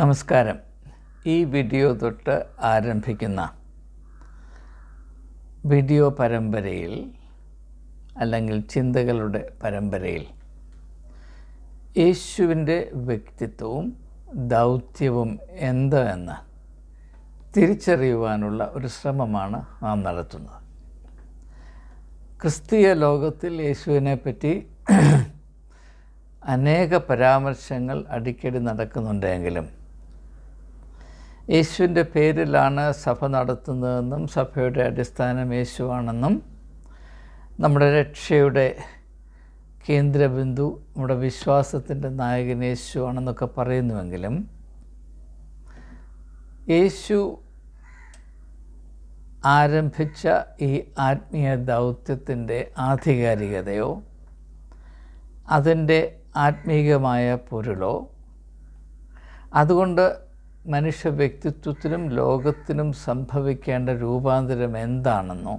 നമസ്കാരം ഈ വീഡിയോ തൊട്ട് ആരംഭിക്കുന്ന വീഡിയോ പരമ്പരയിൽ അല്ലെങ്കിൽ ചിന്തകളുടെ പരമ്പരയിൽ യേശുവിൻ്റെ വ്യക്തിത്വവും ദൗത്യവും എന്തോ എന്ന് തിരിച്ചറിയുവാനുള്ള ഒരു ശ്രമമാണ് നാം നടത്തുന്നത് ക്രിസ്തീയ ലോകത്തിൽ യേശുവിനെ പറ്റി അനേക പരാമർശങ്ങൾ അടിക്കടി നടക്കുന്നുണ്ടെങ്കിലും യേശുവിൻ്റെ പേരിലാണ് സഭ നടത്തുന്നതെന്നും സഭയുടെ അടിസ്ഥാനം യേശുവാണെന്നും നമ്മുടെ രക്ഷയുടെ കേന്ദ്രബിന്ദു നമ്മുടെ വിശ്വാസത്തിൻ്റെ നായകൻ യേശുവാണെന്നൊക്കെ പറയുന്നുവെങ്കിലും യേശു ആരംഭിച്ച ഈ ആത്മീയ ദൗത്യത്തിൻ്റെ ആധികാരികതയോ അതിൻ്റെ ആത്മീകമായ പൊരുളോ അതുകൊണ്ട് മനുഷ്യ വ്യക്തിത്വത്തിനും ലോകത്തിനും സംഭവിക്കേണ്ട രൂപാന്തരം എന്താണെന്നോ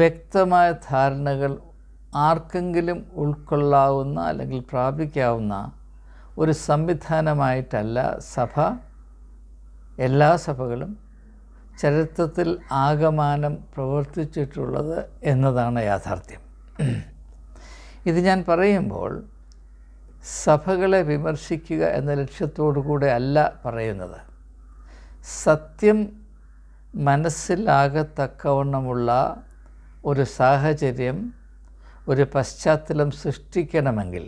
വ്യക്തമായ ധാരണകൾ ആർക്കെങ്കിലും ഉൾക്കൊള്ളാവുന്ന അല്ലെങ്കിൽ പ്രാപിക്കാവുന്ന ഒരു സംവിധാനമായിട്ടല്ല സഭ എല്ലാ സഭകളും ചരിത്രത്തിൽ ആകമാനം പ്രവർത്തിച്ചിട്ടുള്ളത് എന്നതാണ് യാഥാർത്ഥ്യം ഇത് ഞാൻ പറയുമ്പോൾ സഭകളെ വിമർശിക്കുക എന്ന ലക്ഷ്യത്തോടു കൂടെ അല്ല പറയുന്നത് സത്യം മനസ്സിലാകത്തക്കവണ്ണമുള്ള ഒരു സാഹചര്യം ഒരു പശ്ചാത്തലം സൃഷ്ടിക്കണമെങ്കിൽ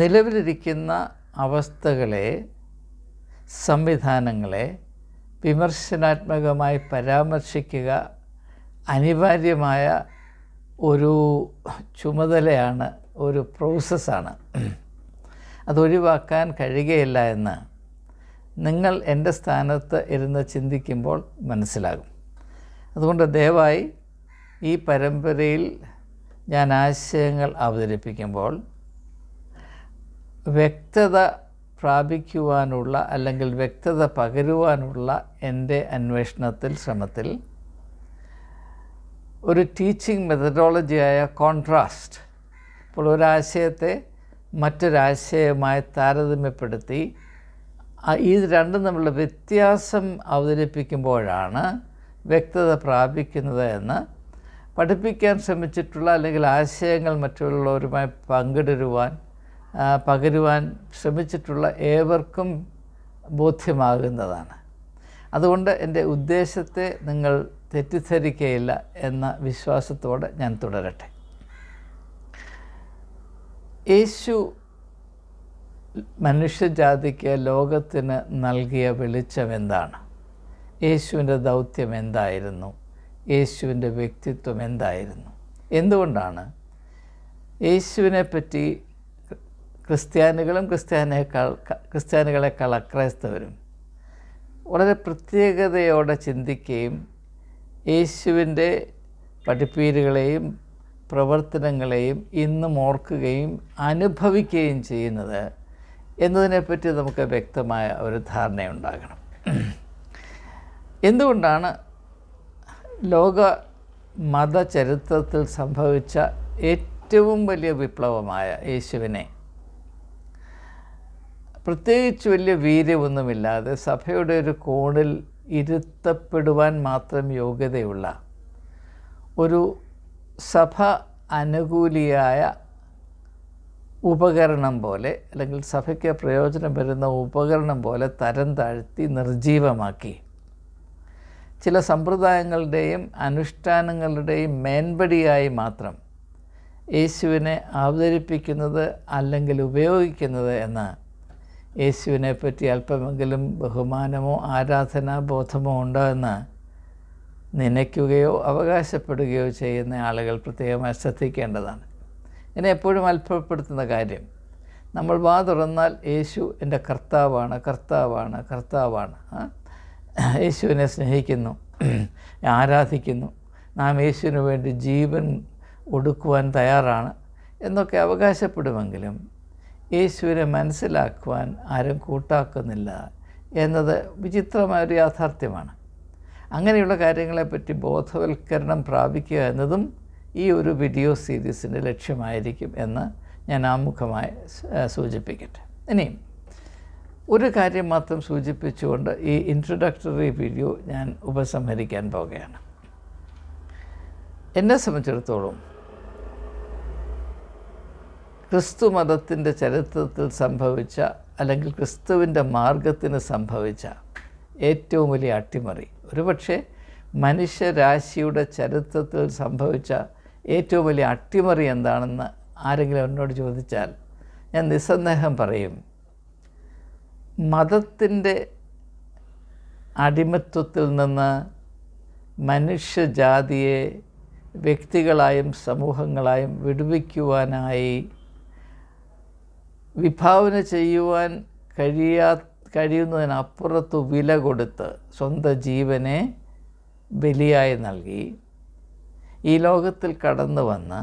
നിലവിലിരിക്കുന്ന അവസ്ഥകളെ സംവിധാനങ്ങളെ വിമർശനാത്മകമായി പരാമർശിക്കുക അനിവാര്യമായ ഒരു ചുമതലയാണ് ഒരു പ്രോസസ്സാണ് അതൊഴിവാക്കാൻ കഴിയുകയില്ല എന്ന് നിങ്ങൾ എൻ്റെ സ്ഥാനത്ത് ഇരുന്ന് ചിന്തിക്കുമ്പോൾ മനസ്സിലാകും അതുകൊണ്ട് ദയവായി ഈ പരമ്പരയിൽ ഞാൻ ആശയങ്ങൾ അവതരിപ്പിക്കുമ്പോൾ വ്യക്തത പ്രാപിക്കുവാനുള്ള അല്ലെങ്കിൽ വ്യക്തത പകരുവാനുള്ള എൻ്റെ അന്വേഷണത്തിൽ ശ്രമത്തിൽ ഒരു ടീച്ചിങ് മെത്തഡോളജിയായ കോൺട്രാസ്റ്റ് അപ്പോൾ ഒരാശയത്തെ മറ്റൊരാശയവുമായി താരതമ്യപ്പെടുത്തി ഈ രണ്ടും തമ്മിലുള്ള വ്യത്യാസം അവതരിപ്പിക്കുമ്പോഴാണ് വ്യക്തത പ്രാപിക്കുന്നത് എന്ന് പഠിപ്പിക്കാൻ ശ്രമിച്ചിട്ടുള്ള അല്ലെങ്കിൽ ആശയങ്ങൾ മറ്റുള്ളവരുമായി പങ്കിടരുവാൻ പകരുവാൻ ശ്രമിച്ചിട്ടുള്ള ഏവർക്കും ബോധ്യമാകുന്നതാണ് അതുകൊണ്ട് എൻ്റെ ഉദ്ദേശത്തെ നിങ്ങൾ തെറ്റിദ്ധരിക്കയില്ല എന്ന വിശ്വാസത്തോടെ ഞാൻ തുടരട്ടെ യേശു മനുഷ്യജാതിക്ക് ലോകത്തിന് നൽകിയ വെളിച്ചം എന്താണ് യേശുവിൻ്റെ ദൗത്യം എന്തായിരുന്നു യേശുവിൻ്റെ വ്യക്തിത്വം എന്തായിരുന്നു എന്തുകൊണ്ടാണ് യേശുവിനെ പറ്റി ക്രിസ്ത്യാനികളും ക്രിസ്ത്യാനിയേക്കാൾ ക്രിസ്ത്യാനികളെക്കാൾ അക്രൈസ്തവരും വളരെ പ്രത്യേകതയോടെ ചിന്തിക്കുകയും യേശുവിൻ്റെ പഠിപ്പീരുകളെയും പ്രവർത്തനങ്ങളെയും ഇന്നും ഓർക്കുകയും അനുഭവിക്കുകയും ചെയ്യുന്നത് എന്നതിനെപ്പറ്റി നമുക്ക് വ്യക്തമായ ഒരു ധാരണയുണ്ടാകണം എന്തുകൊണ്ടാണ് ലോക മതചരിത്രത്തിൽ സംഭവിച്ച ഏറ്റവും വലിയ വിപ്ലവമായ യേശുവിനെ പ്രത്യേകിച്ച് വലിയ വീര്യമൊന്നുമില്ലാതെ സഭയുടെ ഒരു കോണിൽ ഇരുത്തപ്പെടുവാൻ മാത്രം യോഗ്യതയുള്ള ഒരു സഭ അനുകൂലിയായ ഉപകരണം പോലെ അല്ലെങ്കിൽ സഭയ്ക്ക് പ്രയോജനം വരുന്ന ഉപകരണം പോലെ തരം താഴ്ത്തി നിർജീവമാക്കി ചില സമ്പ്രദായങ്ങളുടെയും അനുഷ്ഠാനങ്ങളുടെയും മേൻപടിയായി മാത്രം യേശുവിനെ അവതരിപ്പിക്കുന്നത് അല്ലെങ്കിൽ ഉപയോഗിക്കുന്നത് എന്ന് യേശുവിനെ പറ്റി അല്പമെങ്കിലും ബഹുമാനമോ ബോധമോ ഉണ്ടോ എന്ന് നനയ്ക്കുകയോ അവകാശപ്പെടുകയോ ചെയ്യുന്ന ആളുകൾ പ്രത്യേകമായി ശ്രദ്ധിക്കേണ്ടതാണ് എന്നെ എപ്പോഴും അത്ഭുതപ്പെടുത്തുന്ന കാര്യം നമ്മൾ വാ തുറന്നാൽ യേശു എൻ്റെ കർത്താവാണ് കർത്താവാണ് കർത്താവാണ് യേശുവിനെ സ്നേഹിക്കുന്നു ആരാധിക്കുന്നു നാം യേശുവിന് വേണ്ടി ജീവൻ ഒടുക്കുവാൻ തയ്യാറാണ് എന്നൊക്കെ അവകാശപ്പെടുമെങ്കിലും യേശുവിനെ മനസ്സിലാക്കുവാൻ ആരും കൂട്ടാക്കുന്നില്ല എന്നത് വിചിത്രമായൊരു യാഥാർത്ഥ്യമാണ് അങ്ങനെയുള്ള കാര്യങ്ങളെപ്പറ്റി ബോധവൽക്കരണം പ്രാപിക്കുക എന്നതും ഈ ഒരു വീഡിയോ സീരീസിൻ്റെ ലക്ഷ്യമായിരിക്കും എന്ന് ഞാൻ ആമുഖമായി സൂചിപ്പിക്കട്ടെ ഇനി ഒരു കാര്യം മാത്രം സൂചിപ്പിച്ചുകൊണ്ട് ഈ ഇൻട്രൊഡക്ടറി വീഡിയോ ഞാൻ ഉപസംഹരിക്കാൻ പോവുകയാണ് എന്നെ സംബന്ധിച്ചിടത്തോളം ക്രിസ്തു മതത്തിൻ്റെ ചരിത്രത്തിൽ സംഭവിച്ച അല്ലെങ്കിൽ ക്രിസ്തുവിൻ്റെ മാർഗത്തിന് സംഭവിച്ച ഏറ്റവും വലിയ അട്ടിമറി ഒരുപക്ഷെ മനുഷ്യരാശിയുടെ ചരിത്രത്തിൽ സംഭവിച്ച ഏറ്റവും വലിയ അട്ടിമറി എന്താണെന്ന് ആരെങ്കിലും എന്നോട് ചോദിച്ചാൽ ഞാൻ നിസ്സന്ദേഹം പറയും മതത്തിൻ്റെ അടിമത്വത്തിൽ നിന്ന് മനുഷ്യജാതിയെ വ്യക്തികളായും സമൂഹങ്ങളായും വിടുവിക്കുവാനായി വിഭാവന ചെയ്യുവാൻ കഴിയാത്ത കഴിയുന്നതിനപ്പുറത്തു വില കൊടുത്ത് സ്വന്തം ജീവനെ ബലിയായി നൽകി ഈ ലോകത്തിൽ കടന്നു വന്ന്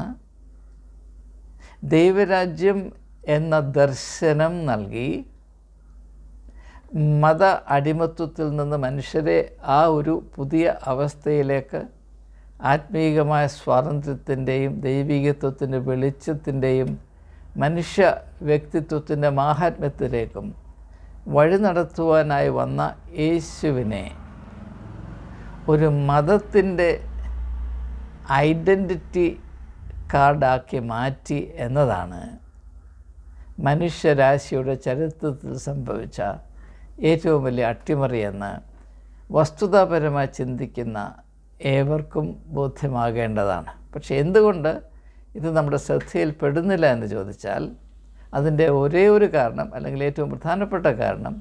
ദൈവരാജ്യം എന്ന ദർശനം നൽകി മത അടിമത്വത്തിൽ നിന്ന് മനുഷ്യരെ ആ ഒരു പുതിയ അവസ്ഥയിലേക്ക് ആത്മീകമായ സ്വാതന്ത്ര്യത്തിൻ്റെയും ദൈവികത്വത്തിൻ്റെ വെളിച്ചത്തിൻ്റെയും മനുഷ്യ വ്യക്തിത്വത്തിൻ്റെ മാഹാത്മ്യത്തിലേക്കും വഴി നടത്തുവാനായി വന്ന യേശുവിനെ ഒരു മതത്തിൻ്റെ ഐഡൻറ്റിറ്റി കാർഡാക്കി മാറ്റി എന്നതാണ് മനുഷ്യരാശിയുടെ ചരിത്രത്തിൽ സംഭവിച്ച ഏറ്റവും വലിയ അട്ടിമറിയെന്ന് വസ്തുതാപരമായി ചിന്തിക്കുന്ന ഏവർക്കും ബോധ്യമാകേണ്ടതാണ് പക്ഷേ എന്തുകൊണ്ട് ഇത് നമ്മുടെ ശ്രദ്ധയിൽപ്പെടുന്നില്ല എന്ന് ചോദിച്ചാൽ അതിൻ്റെ ഒരേ ഒരു കാരണം അല്ലെങ്കിൽ ഏറ്റവും പ്രധാനപ്പെട്ട കാരണം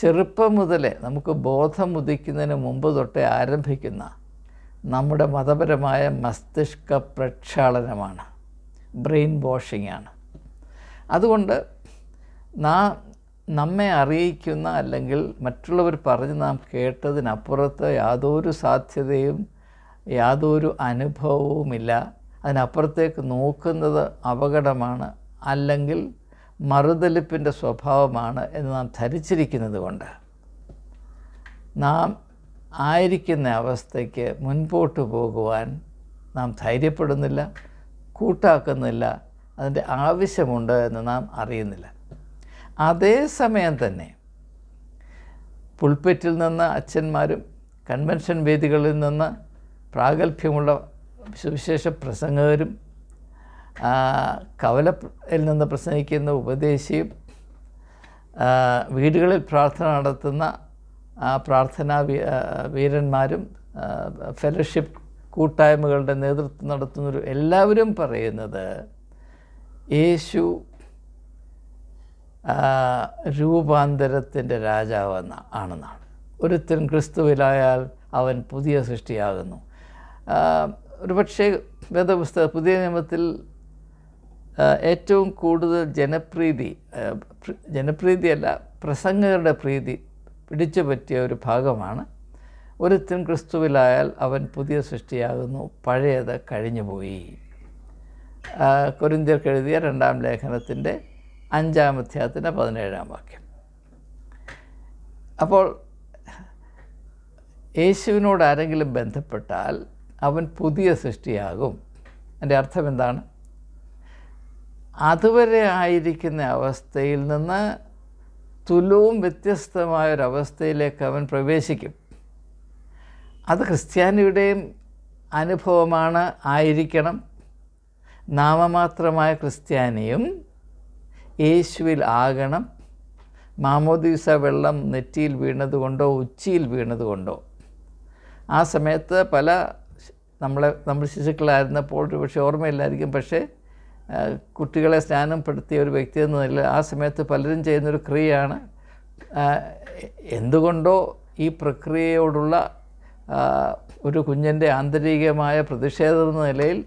ചെറുപ്പം മുതലേ നമുക്ക് ബോധം ഉദിക്കുന്നതിന് മുമ്പ് തൊട്ടേ ആരംഭിക്കുന്ന നമ്മുടെ മതപരമായ മസ്തിഷ്ക പ്രക്ഷാളനമാണ് ബ്രെയിൻ വാഷിംഗ് ആണ് അതുകൊണ്ട് നാം നമ്മെ അറിയിക്കുന്ന അല്ലെങ്കിൽ മറ്റുള്ളവർ പറഞ്ഞ് നാം കേട്ടതിനപ്പുറത്ത് യാതൊരു സാധ്യതയും യാതൊരു അനുഭവവുമില്ല അതിനപ്പുറത്തേക്ക് നോക്കുന്നത് അപകടമാണ് അല്ലെങ്കിൽ മറുതലിപ്പിൻ്റെ സ്വഭാവമാണ് എന്ന് നാം ധരിച്ചിരിക്കുന്നത് കൊണ്ട് നാം ആയിരിക്കുന്ന അവസ്ഥയ്ക്ക് മുൻപോട്ട് പോകുവാൻ നാം ധൈര്യപ്പെടുന്നില്ല കൂട്ടാക്കുന്നില്ല അതിൻ്റെ ആവശ്യമുണ്ട് എന്ന് നാം അറിയുന്നില്ല അതേസമയം തന്നെ പുൽപ്പറ്റിൽ നിന്ന് അച്ഛന്മാരും കൺവെൻഷൻ വേദികളിൽ നിന്ന് പ്രാഗൽഭ്യമുള്ള സുവിശേഷ പ്രസംഗകരും കവലയിൽ നിന്ന് പ്രസംഗിക്കുന്ന ഉപദേശിയും വീടുകളിൽ പ്രാർത്ഥന നടത്തുന്ന പ്രാർത്ഥനാ വീരന്മാരും ഫെലോഷിപ്പ് കൂട്ടായ്മകളുടെ നേതൃത്വം നടത്തുന്നവരും എല്ലാവരും പറയുന്നത് യേശു രൂപാന്തരത്തിൻ്റെ രാജാവെന്ന ആണെന്നാണ് ഒരുത്തൻ ക്രിസ്തുവിലായാൽ അവൻ പുതിയ സൃഷ്ടിയാകുന്നു ഒരുപക്ഷെ വേദപുസ്തക പുതിയ നിയമത്തിൽ ഏറ്റവും കൂടുതൽ ജനപ്രീതി ജനപ്രീതിയല്ല പ്രസംഗകരുടെ പ്രീതി പിടിച്ചു പറ്റിയ ഒരു ഭാഗമാണ് ഒരുത്തൻ ക്രിസ്തുവിലായാൽ അവൻ പുതിയ സൃഷ്ടിയാകുന്നു പഴയത് കഴിഞ്ഞുപോയി കൊരിന്തിയർക്ക് എഴുതിയ രണ്ടാം ലേഖനത്തിൻ്റെ അഞ്ചാം അധ്യായത്തിൻ്റെ പതിനേഴാം വാക്യം അപ്പോൾ യേശുവിനോട് ആരെങ്കിലും ബന്ധപ്പെട്ടാൽ അവൻ പുതിയ സൃഷ്ടിയാകും എൻ്റെ അർത്ഥം എന്താണ് അതുവരെ ആയിരിക്കുന്ന അവസ്ഥയിൽ നിന്ന് തുലവും വ്യത്യസ്തമായൊരവസ്ഥയിലേക്ക് അവൻ പ്രവേശിക്കും അത് ക്രിസ്ത്യാനിയുടെയും അനുഭവമാണ് ആയിരിക്കണം നാമമാത്രമായ ക്രിസ്ത്യാനിയും യേശുവിൽ ആകണം മാമോദീസ വെള്ളം നെറ്റിയിൽ വീണതുകൊണ്ടോ ഉച്ചിയിൽ വീണതുകൊണ്ടോ ആ സമയത്ത് പല നമ്മളെ നമ്മൾ ശിശുക്കളായിരുന്നപ്പോൾ പക്ഷേ ഓർമ്മയില്ലായിരിക്കും പക്ഷേ കുട്ടികളെ സ്നാനം പെടുത്തിയ ഒരു വ്യക്തി എന്ന നിലയിൽ ആ സമയത്ത് പലരും ചെയ്യുന്നൊരു ക്രിയയാണ് എന്തുകൊണ്ടോ ഈ പ്രക്രിയയോടുള്ള ഒരു കുഞ്ഞിൻ്റെ ആന്തരികമായ പ്രതിഷേധം എന്ന നിലയിൽ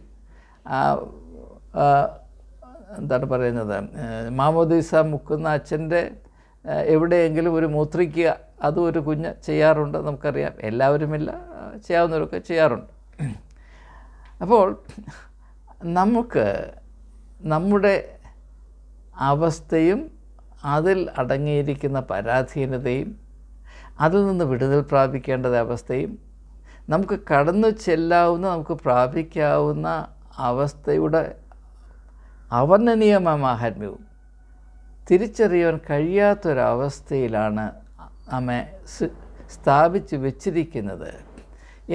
എന്താണ് പറയുന്നത് മാമോദീസ മുക്കുന്ന അച്ഛൻ്റെ എവിടെയെങ്കിലും ഒരു മൂത്രിക്കുക അതും ഒരു കുഞ്ഞ് ചെയ്യാറുണ്ട് നമുക്കറിയാം എല്ലാവരുമില്ല ചെയ്യാവുന്നവരൊക്കെ ചെയ്യാറുണ്ട് അപ്പോൾ നമുക്ക് നമ്മുടെ അവസ്ഥയും അതിൽ അടങ്ങിയിരിക്കുന്ന പരാധീനതയും അതിൽ നിന്ന് വിടുതൽ പ്രാപിക്കേണ്ടത് അവസ്ഥയും നമുക്ക് കടന്നു ചെല്ലാവുന്ന നമുക്ക് പ്രാപിക്കാവുന്ന അവസ്ഥയുടെ അവനനീയമായ മാഹാത്മ്യവും തിരിച്ചറിയാൻ കഴിയാത്തൊരവസ്ഥയിലാണ് നമ്മെ സ്ഥാപിച്ച് വെച്ചിരിക്കുന്നത്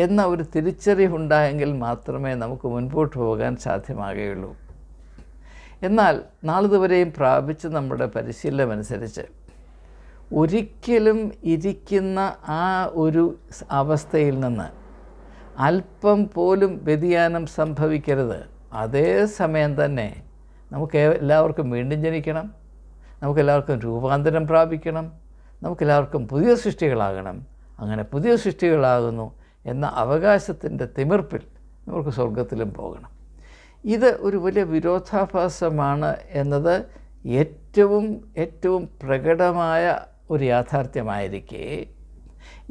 എന്ന ഒരു തിരിച്ചറിവുണ്ടായെങ്കിൽ മാത്രമേ നമുക്ക് മുൻപോട്ട് പോകാൻ സാധ്യമാകുകയുള്ളൂ എന്നാൽ നാളിതുവരെയും പ്രാപിച്ച നമ്മുടെ പരിശീലനമനുസരിച്ച് ഒരിക്കലും ഇരിക്കുന്ന ആ ഒരു അവസ്ഥയിൽ നിന്ന് അല്പം പോലും വ്യതിയാനം സംഭവിക്കരുത് അതേ സമയം തന്നെ നമുക്ക് എല്ലാവർക്കും വീണ്ടും ജനിക്കണം നമുക്കെല്ലാവർക്കും രൂപാന്തരം പ്രാപിക്കണം നമുക്കെല്ലാവർക്കും പുതിയ സൃഷ്ടികളാകണം അങ്ങനെ പുതിയ സൃഷ്ടികളാകുന്നു എന്ന അവകാശത്തിൻ്റെ തിമിർപ്പിൽ നമുക്ക് സ്വർഗത്തിലും പോകണം ഇത് ഒരു വലിയ വിരോധാഭാസമാണ് എന്നത് ഏറ്റവും ഏറ്റവും പ്രകടമായ ഒരു യാഥാർത്ഥ്യമായിരിക്കെ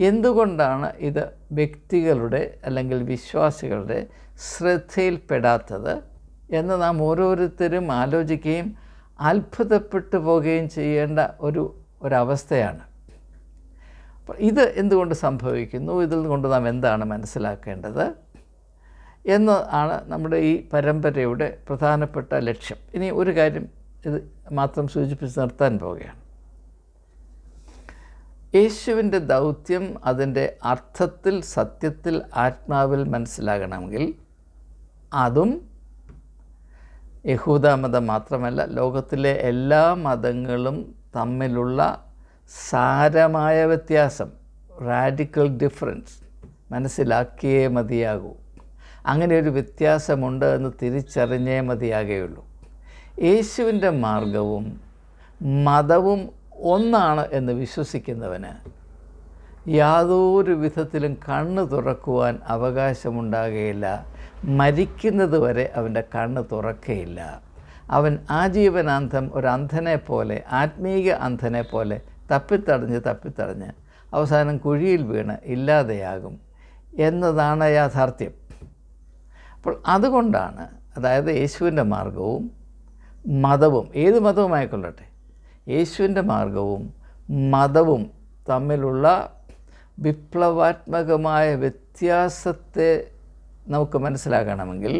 എന്തുകൊണ്ടാണ് ഇത് വ്യക്തികളുടെ അല്ലെങ്കിൽ വിശ്വാസികളുടെ ശ്രദ്ധയിൽപ്പെടാത്തത് എന്ന് നാം ഓരോരുത്തരും ആലോചിക്കുകയും അത്ഭുതപ്പെട്ടു പോവുകയും ചെയ്യേണ്ട ഒരു ഒരവസ്ഥയാണ് ഇത് എന്തുകൊണ്ട് സംഭവിക്കുന്നു ഇതിൽ കൊണ്ട് നാം എന്താണ് മനസ്സിലാക്കേണ്ടത് എന്ന് ആണ് നമ്മുടെ ഈ പരമ്പരയുടെ പ്രധാനപ്പെട്ട ലക്ഷ്യം ഇനി ഒരു കാര്യം ഇത് മാത്രം സൂചിപ്പിച്ച് നിർത്താൻ പോവുകയാണ് യേശുവിൻ്റെ ദൗത്യം അതിൻ്റെ അർത്ഥത്തിൽ സത്യത്തിൽ ആത്മാവിൽ മനസ്സിലാകണമെങ്കിൽ അതും യഹൂദ മതം മാത്രമല്ല ലോകത്തിലെ എല്ലാ മതങ്ങളും തമ്മിലുള്ള സാരമായ വ്യത്യാസം റാഡിക്കൽ ഡിഫറൻസ് മനസ്സിലാക്കിയേ മതിയാകൂ അങ്ങനെ ഒരു വ്യത്യാസമുണ്ട് എന്ന് തിരിച്ചറിഞ്ഞേ മതിയാകുകയുള്ളൂ യേശുവിൻ്റെ മാർഗവും മതവും ഒന്നാണ് എന്ന് വിശ്വസിക്കുന്നവന് യാതൊരു വിധത്തിലും കണ്ണ് തുറക്കുവാൻ അവകാശമുണ്ടാകുകയില്ല മരിക്കുന്നത് വരെ അവൻ്റെ കണ്ണ് തുറക്കുകയില്ല അവൻ ആജീവനാന്തം ഒരു അന്ധനെ പോലെ ആത്മീക അന്ധനെ പോലെ തപ്പിത്തടഞ്ഞ് തപ്പിത്തടഞ്ഞ് അവസാനം കുഴിയിൽ വീണ് ഇല്ലാതെയാകും എന്നതാണ് യാഥാർത്ഥ്യം അപ്പോൾ അതുകൊണ്ടാണ് അതായത് യേശുവിൻ്റെ മാർഗവും മതവും ഏത് മതവുമായിക്കൊള്ളട്ടെ യേശുവിൻ്റെ മാർഗവും മതവും തമ്മിലുള്ള വിപ്ലവാത്മകമായ വ്യത്യാസത്തെ നമുക്ക് മനസ്സിലാക്കണമെങ്കിൽ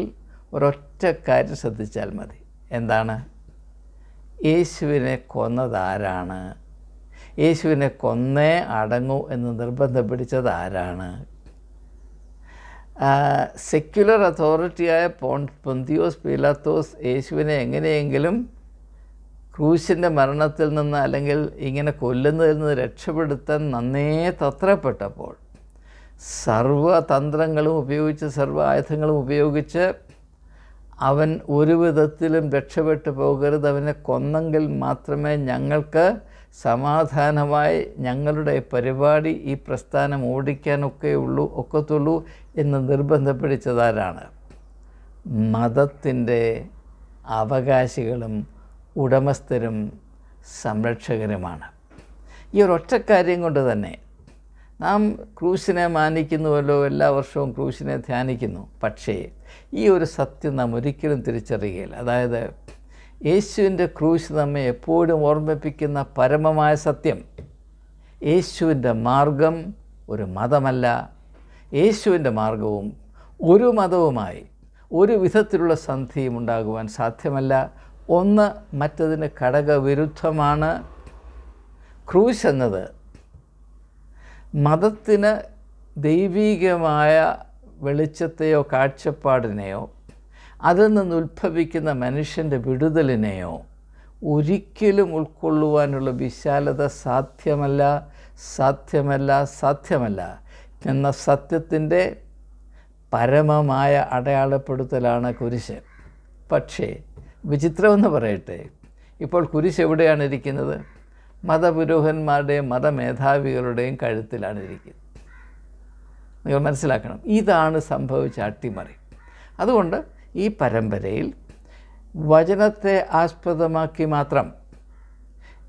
ഒരൊറ്റ കാര്യം ശ്രദ്ധിച്ചാൽ മതി എന്താണ് യേശുവിനെ കൊന്നതാരാണ് യേശുവിനെ കൊന്നേ അടങ്ങൂ എന്ന് നിർബന്ധം പിടിച്ചത് ആരാണ് സെക്യുലർ അതോറിറ്റിയായ പോൺ പൊന്തിയോസ് പീലാത്തോസ് യേശുവിനെ എങ്ങനെയെങ്കിലും ക്രൂശിൻ്റെ മരണത്തിൽ നിന്ന് അല്ലെങ്കിൽ ഇങ്ങനെ കൊല്ലുന്നതിൽ നിന്ന് രക്ഷപ്പെടുത്താൻ നന്നേ തത്രപ്പെട്ടപ്പോൾ സർവതന്ത്രങ്ങളും ഉപയോഗിച്ച് സർവ ആയുധങ്ങളും ഉപയോഗിച്ച് അവൻ ഒരു വിധത്തിലും രക്ഷപ്പെട്ടു പോകരുത് അവനെ കൊന്നെങ്കിൽ മാത്രമേ ഞങ്ങൾക്ക് സമാധാനമായി ഞങ്ങളുടെ പരിപാടി ഈ പ്രസ്ഥാനം ഓടിക്കാനൊക്കെയുള്ളൂ ഉള്ളൂ ഒക്കത്തുള്ളൂ എന്ന് നിർബന്ധപ്പെടിച്ചതാരാണ് മതത്തിൻ്റെ അവകാശികളും ഉടമസ്ഥരും സംരക്ഷകരുമാണ് ഈ ഒരു കാര്യം കൊണ്ട് തന്നെ നാം ക്രൂശിനെ മാനിക്കുന്നുവല്ലോ എല്ലാ വർഷവും ക്രൂശിനെ ധ്യാനിക്കുന്നു പക്ഷേ ഈ ഒരു സത്യം നാം ഒരിക്കലും തിരിച്ചറിയുകയില്ല അതായത് യേശുവിൻ്റെ ക്രൂശ് നമ്മെ എപ്പോഴും ഓർമ്മിപ്പിക്കുന്ന പരമമായ സത്യം യേശുവിൻ്റെ മാർഗം ഒരു മതമല്ല യേശുവിൻ്റെ മാർഗവും ഒരു മതവുമായി ഒരു വിധത്തിലുള്ള സന്ധിയും ഉണ്ടാകുവാൻ സാധ്യമല്ല ഒന്ന് മറ്റതിന് ഘടകവിരുദ്ധമാണ് ക്രൂശ് എന്നത് മതത്തിന് ദൈവീകമായ വെളിച്ചത്തെയോ കാഴ്ചപ്പാടിനെയോ അതിൽ നിന്ന് ഉത്ഭവിക്കുന്ന മനുഷ്യൻ്റെ വിടുതലിനെയോ ഒരിക്കലും ഉൾക്കൊള്ളുവാനുള്ള വിശാലത സാധ്യമല്ല സാധ്യമല്ല സാധ്യമല്ല എന്ന സത്യത്തിൻ്റെ പരമമായ അടയാളപ്പെടുത്തലാണ് കുരിശ് പക്ഷേ വിചിത്രമെന്ന് പറയട്ടെ ഇപ്പോൾ കുരിശ് എവിടെയാണ് ഇരിക്കുന്നത് മതപുരോഹന്മാരുടെയും മതമേധാവികളുടെയും കഴുത്തിലാണ് ഇരിക്കുന്നത് നിങ്ങൾ മനസ്സിലാക്കണം ഇതാണ് സംഭവിച്ച അട്ടിമറി അതുകൊണ്ട് ഈ പരമ്പരയിൽ വചനത്തെ ആസ്പദമാക്കി മാത്രം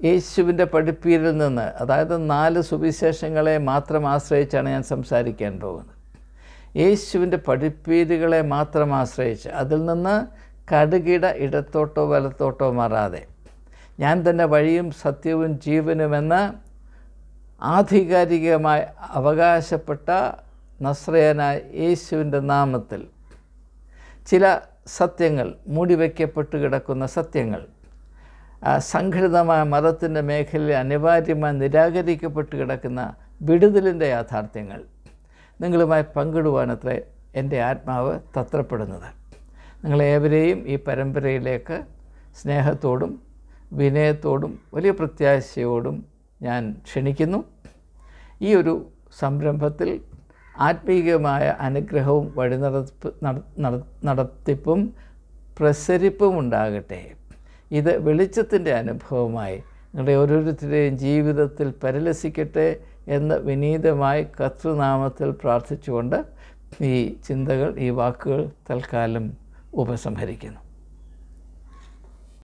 യേശുവിൻ്റെ പഠിപ്പീരിൽ നിന്ന് അതായത് നാല് സുവിശേഷങ്ങളെ മാത്രം ആശ്രയിച്ചാണ് ഞാൻ സംസാരിക്കാൻ പോകുന്നത് യേശുവിൻ്റെ പഠിപ്പീരുകളെ മാത്രം ആശ്രയിച്ച് അതിൽ നിന്ന് കടുകിട ഇടത്തോട്ടോ വലത്തോട്ടോ മാറാതെ ഞാൻ തന്നെ വഴിയും സത്യവും ജീവനുമെന്ന് ആധികാരികമായി അവകാശപ്പെട്ട നസ്രയനായ യേശുവിൻ്റെ നാമത്തിൽ ചില സത്യങ്ങൾ മൂടിവെക്കപ്പെട്ട് കിടക്കുന്ന സത്യങ്ങൾ സംഘടിതമായ മതത്തിൻ്റെ മേഖലയിൽ അനിവാര്യമായി നിരാകരിക്കപ്പെട്ട് കിടക്കുന്ന വിടുതലിൻ്റെ യാഥാർത്ഥ്യങ്ങൾ നിങ്ങളുമായി പങ്കിടുവാനത്രേ എൻ്റെ ആത്മാവ് തത്രപ്പെടുന്നത് നിങ്ങളേവരെയും ഈ പരമ്പരയിലേക്ക് സ്നേഹത്തോടും വിനയത്തോടും വലിയ പ്രത്യാശയോടും ഞാൻ ക്ഷണിക്കുന്നു ഈ ഒരു സംരംഭത്തിൽ ആത്മീയമായ അനുഗ്രഹവും വഴി നടപ്പ് നടത്തിപ്പും പ്രസരിപ്പും ഉണ്ടാകട്ടെ ഇത് വെളിച്ചത്തിൻ്റെ അനുഭവമായി നിങ്ങളുടെ ഓരോരുത്തരുടെയും ജീവിതത്തിൽ പരിലസിക്കട്ടെ എന്ന് വിനീതമായി കർത്തൃനാമത്തിൽ പ്രാർത്ഥിച്ചുകൊണ്ട് ഈ ചിന്തകൾ ഈ വാക്കുകൾ തൽക്കാലം ഉപസംഹരിക്കുന്നു